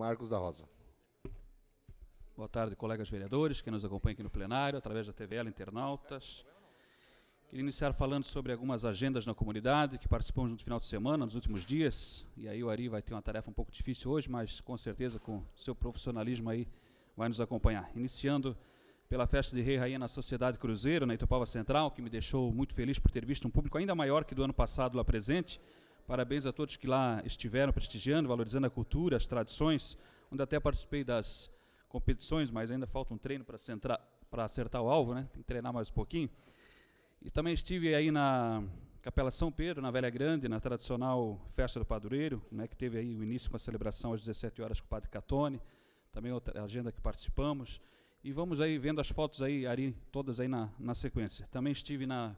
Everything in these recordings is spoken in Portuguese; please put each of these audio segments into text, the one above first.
Marcos da Rosa. Boa tarde, colegas vereadores, que nos acompanham aqui no plenário, através da TVL Internautas. Queria iniciar falando sobre algumas agendas na comunidade que participamos no final de semana, nos últimos dias. E aí o Ari vai ter uma tarefa um pouco difícil hoje, mas com certeza com seu profissionalismo aí vai nos acompanhar. Iniciando pela festa de Rei Rainha na Sociedade Cruzeiro, na Itopava Central, que me deixou muito feliz por ter visto um público ainda maior que do ano passado lá presente. Parabéns a todos que lá estiveram prestigiando, valorizando a cultura, as tradições, onde até participei das competições, mas ainda falta um treino para acertar o alvo, né? Tem que treinar mais um pouquinho. E também estive aí na Capela São Pedro, na Velha Grande, na tradicional festa do padroeiro, né, que teve aí o início com a celebração às 17 horas com o Padre Catone, também outra agenda que participamos. E vamos aí vendo as fotos aí, ali, todas aí na, na sequência. Também estive na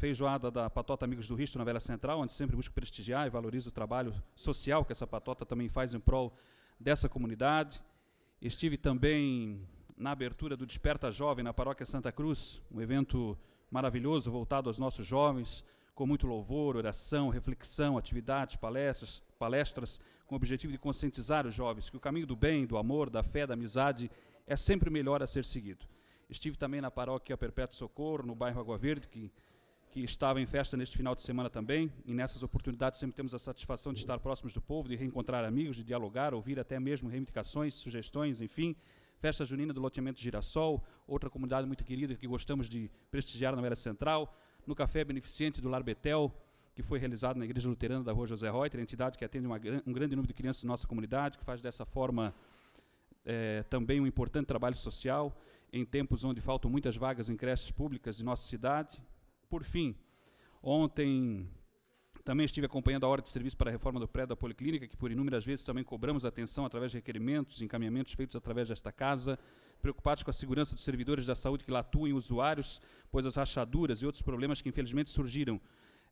feijoada da Patota Amigos do Risto na Velha Central, onde sempre busco prestigiar e valorizo o trabalho social que essa patota também faz em prol dessa comunidade. Estive também na abertura do Desperta Jovem na Paróquia Santa Cruz, um evento maravilhoso voltado aos nossos jovens, com muito louvor, oração, reflexão, atividades, palestras, palestras com o objetivo de conscientizar os jovens que o caminho do bem, do amor, da fé, da amizade é sempre melhor a ser seguido. Estive também na Paróquia Perpétuo Socorro, no bairro Água Verde, que que estava em festa neste final de semana também, e nessas oportunidades sempre temos a satisfação de estar próximos do povo, de reencontrar amigos, de dialogar, ouvir até mesmo reivindicações, sugestões, enfim. Festa Junina do Loteamento Girassol, outra comunidade muito querida que gostamos de prestigiar na Velha Central, no Café Beneficente do Lar Betel, que foi realizado na Igreja Luterana da Rua José Reuter, entidade que atende uma, um grande número de crianças da nossa comunidade, que faz dessa forma é, também um importante trabalho social em tempos onde faltam muitas vagas em creches públicas de nossa cidade. Por fim, ontem também estive acompanhando a hora de serviço para a reforma do prédio da Policlínica, que por inúmeras vezes também cobramos atenção através de requerimentos, encaminhamentos feitos através desta casa, preocupados com a segurança dos servidores da saúde que lá atuam, usuários, pois as rachaduras e outros problemas que infelizmente surgiram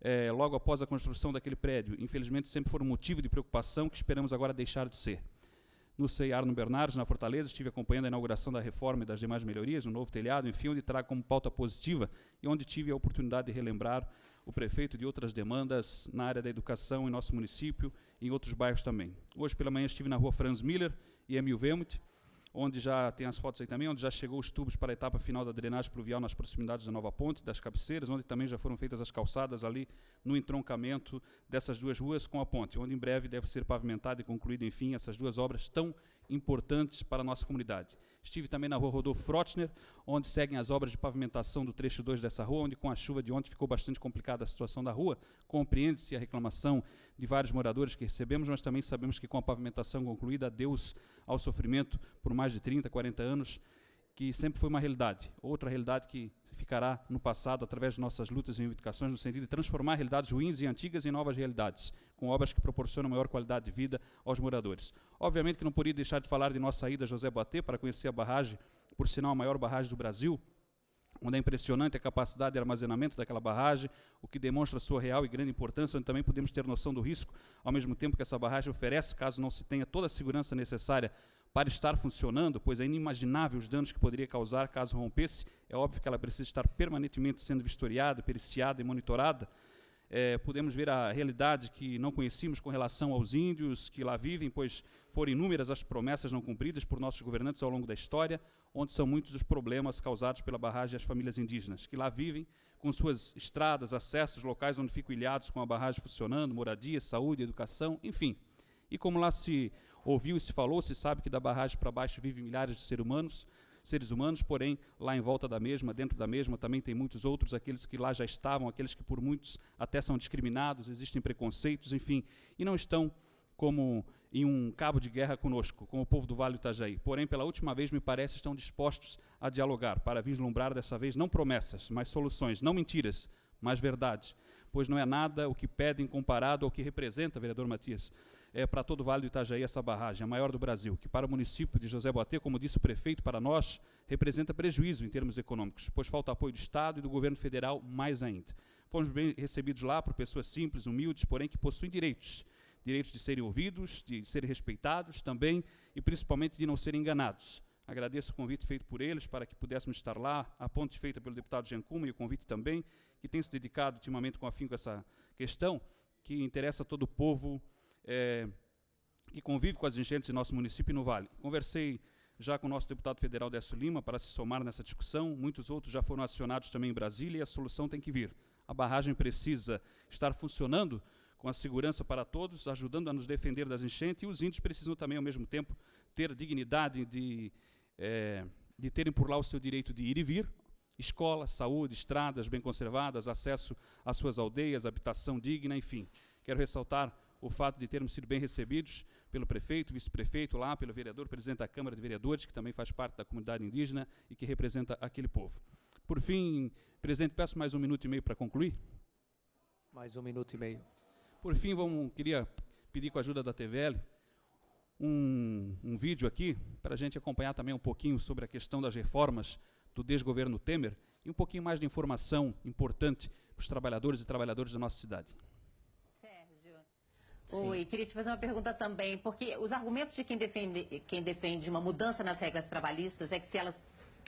é, logo após a construção daquele prédio, infelizmente sempre foram motivo de preocupação que esperamos agora deixar de ser no CEIAR no Bernardes, na Fortaleza. Estive acompanhando a inauguração da reforma e das demais melhorias, um novo telhado, enfim, onde trago como pauta positiva e onde tive a oportunidade de relembrar o prefeito de outras demandas na área da educação em nosso município e em outros bairros também. Hoje pela manhã estive na rua Franz Miller e Emil Vemuth, onde já tem as fotos aí também, onde já chegou os tubos para a etapa final da drenagem pluvial nas proximidades da Nova Ponte, das cabeceiras, onde também já foram feitas as calçadas ali no entroncamento dessas duas ruas com a ponte, onde em breve deve ser pavimentada e concluída, enfim, essas duas obras tão importantes para a nossa comunidade. Estive também na rua Rodolfo Frotner, onde seguem as obras de pavimentação do trecho 2 dessa rua, onde com a chuva de ontem ficou bastante complicada a situação da rua. Compreende-se a reclamação de vários moradores que recebemos, mas também sabemos que com a pavimentação concluída, adeus ao sofrimento por mais de 30, 40 anos que sempre foi uma realidade, outra realidade que ficará no passado através de nossas lutas e reivindicações no sentido de transformar realidades ruins e antigas em novas realidades, com obras que proporcionam maior qualidade de vida aos moradores. Obviamente que não poderia deixar de falar de nossa ida a José Boatê para conhecer a barragem, por sinal a maior barragem do Brasil, onde é impressionante a capacidade de armazenamento daquela barragem, o que demonstra sua real e grande importância, onde também podemos ter noção do risco, ao mesmo tempo que essa barragem oferece, caso não se tenha toda a segurança necessária para estar funcionando, pois é inimaginável os danos que poderia causar caso rompesse, é óbvio que ela precisa estar permanentemente sendo vistoriada, periciada e monitorada. É, podemos ver a realidade que não conhecíamos com relação aos índios que lá vivem, pois foram inúmeras as promessas não cumpridas por nossos governantes ao longo da história, onde são muitos os problemas causados pela barragem às famílias indígenas, que lá vivem, com suas estradas, acessos, locais onde ficam ilhados com a barragem funcionando, moradia, saúde, educação, enfim. E como lá se ouviu e se falou, se sabe que da barragem para baixo vivem milhares de seres humanos, seres humanos, porém, lá em volta da mesma, dentro da mesma, também tem muitos outros, aqueles que lá já estavam, aqueles que por muitos até são discriminados, existem preconceitos, enfim, e não estão como em um cabo de guerra conosco, com o povo do Vale do Itajaí. Porém, pela última vez, me parece, estão dispostos a dialogar, para vislumbrar dessa vez não promessas, mas soluções, não mentiras, mas verdade. Pois não é nada o que pedem comparado ao que representa, vereador Matias, é, para todo o Vale do Itajaí essa barragem, a maior do Brasil, que para o município de José Boatê, como disse o prefeito, para nós, representa prejuízo em termos econômicos, pois falta apoio do Estado e do governo federal mais ainda. Fomos bem recebidos lá por pessoas simples, humildes, porém que possuem direitos. Direitos de serem ouvidos, de serem respeitados também e principalmente de não serem enganados. Agradeço o convite feito por eles para que pudéssemos estar lá, a ponte feita pelo deputado Giancuma e o convite também, que tem se dedicado ultimamente com afinco a essa questão que interessa a todo o povo é, que convive com as enchentes em nosso município e no Vale. Conversei já com o nosso deputado federal Décio Lima para se somar nessa discussão. Muitos outros já foram acionados também em Brasília e a solução tem que vir. A barragem precisa estar funcionando com a segurança para todos, ajudando a nos defender das enchentes, e os índios precisam também, ao mesmo tempo, ter dignidade de, é, de terem por lá o seu direito de ir e vir, escola, saúde, estradas bem conservadas, acesso às suas aldeias, habitação digna, enfim. Quero ressaltar o fato de termos sido bem recebidos pelo prefeito, vice-prefeito lá, pelo vereador, presidente da Câmara de Vereadores, que também faz parte da comunidade indígena e que representa aquele povo. Por fim, presidente, peço mais um minuto e meio para concluir. Mais um minuto e meio. Por fim, vamos, queria pedir com a ajuda da TVL um, um vídeo aqui para a gente acompanhar também um pouquinho sobre a questão das reformas do desgoverno Temer e um pouquinho mais de informação importante para os trabalhadores e trabalhadoras da nossa cidade. Oi, queria te fazer uma pergunta também, porque os argumentos de quem defende, quem defende uma mudança nas regras trabalhistas é que se elas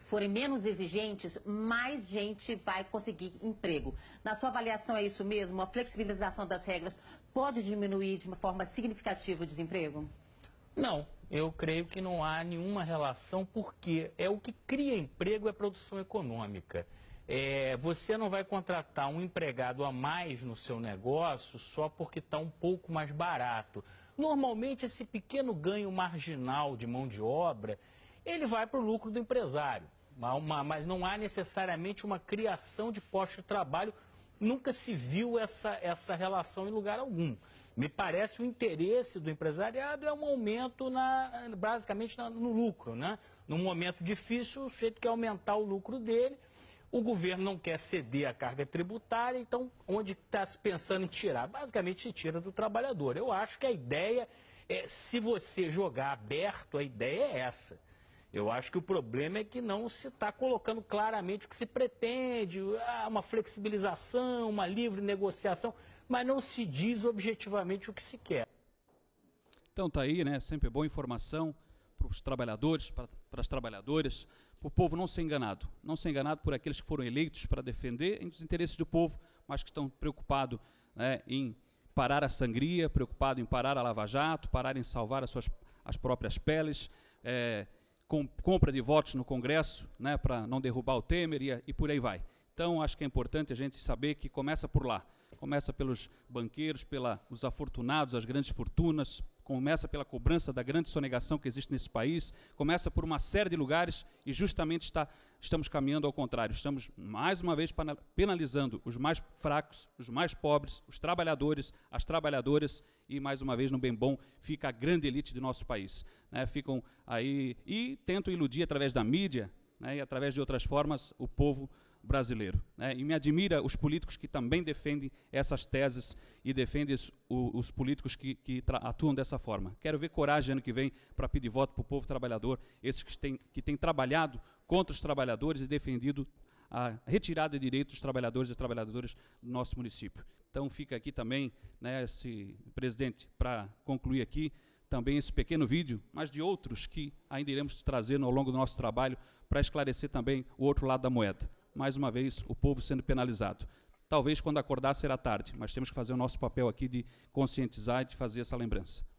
forem menos exigentes, mais gente vai conseguir emprego. Na sua avaliação é isso mesmo? A flexibilização das regras pode diminuir de uma forma significativa o desemprego? Não, eu creio que não há nenhuma relação, porque é o que cria emprego é a produção econômica. É, você não vai contratar um empregado a mais no seu negócio só porque está um pouco mais barato. Normalmente, esse pequeno ganho marginal de mão de obra, ele vai para o lucro do empresário. mas não há necessariamente uma criação de posto de trabalho. Nunca se viu essa, essa relação em lugar algum. Me parece o interesse do empresariado é um aumento, na, basicamente, na, no lucro. Né? Num momento difícil, o sujeito quer aumentar o lucro dele o governo não quer ceder a carga tributária, então onde está se pensando em tirar? Basicamente, se tira do trabalhador. Eu acho que a ideia é, se você jogar aberto, a ideia é essa. Eu acho que o problema é que não se está colocando claramente o que se pretende, ah, uma flexibilização, uma livre negociação, mas não se diz objetivamente o que se quer. Então tá aí, né? Sempre boa informação para os trabalhadores, para, para as trabalhadoras, para o povo não ser enganado. Não ser enganado por aqueles que foram eleitos para defender os interesses do povo, mas que estão preocupados né, em parar a sangria, preocupados em parar a lava-jato, parar em salvar as suas as próprias peles, é, com, compra de votos no Congresso né, para não derrubar o Temer e, e por aí vai. Então, acho que é importante a gente saber que começa por lá. Começa pelos banqueiros, pelos afortunados, as grandes fortunas, começa pela cobrança da grande sonegação que existe nesse país, começa por uma série de lugares e justamente está, estamos caminhando ao contrário. Estamos, mais uma vez, penalizando os mais fracos, os mais pobres, os trabalhadores, as trabalhadoras e, mais uma vez, no bem bom, fica a grande elite do nosso país. Né? Ficam aí e tentam iludir através da mídia né? e através de outras formas o povo brasileiro. Né? E me admira os políticos que também defendem essas teses e defendem os, os políticos que, que atuam dessa forma. Quero ver coragem ano que vem para pedir voto para o povo trabalhador, esses que têm, que trabalhado contra os trabalhadores e defendido a retirada de direitos dos trabalhadores e trabalhadoras do nosso município. Então fica aqui também, né, esse, presidente, para concluir aqui, também esse pequeno vídeo, mas de outros que ainda iremos trazer ao longo do nosso trabalho para esclarecer também o outro lado da moeda mais uma vez, o povo sendo penalizado. Talvez quando acordar será tarde, mas temos que fazer o nosso papel aqui de conscientizar e de fazer essa lembrança.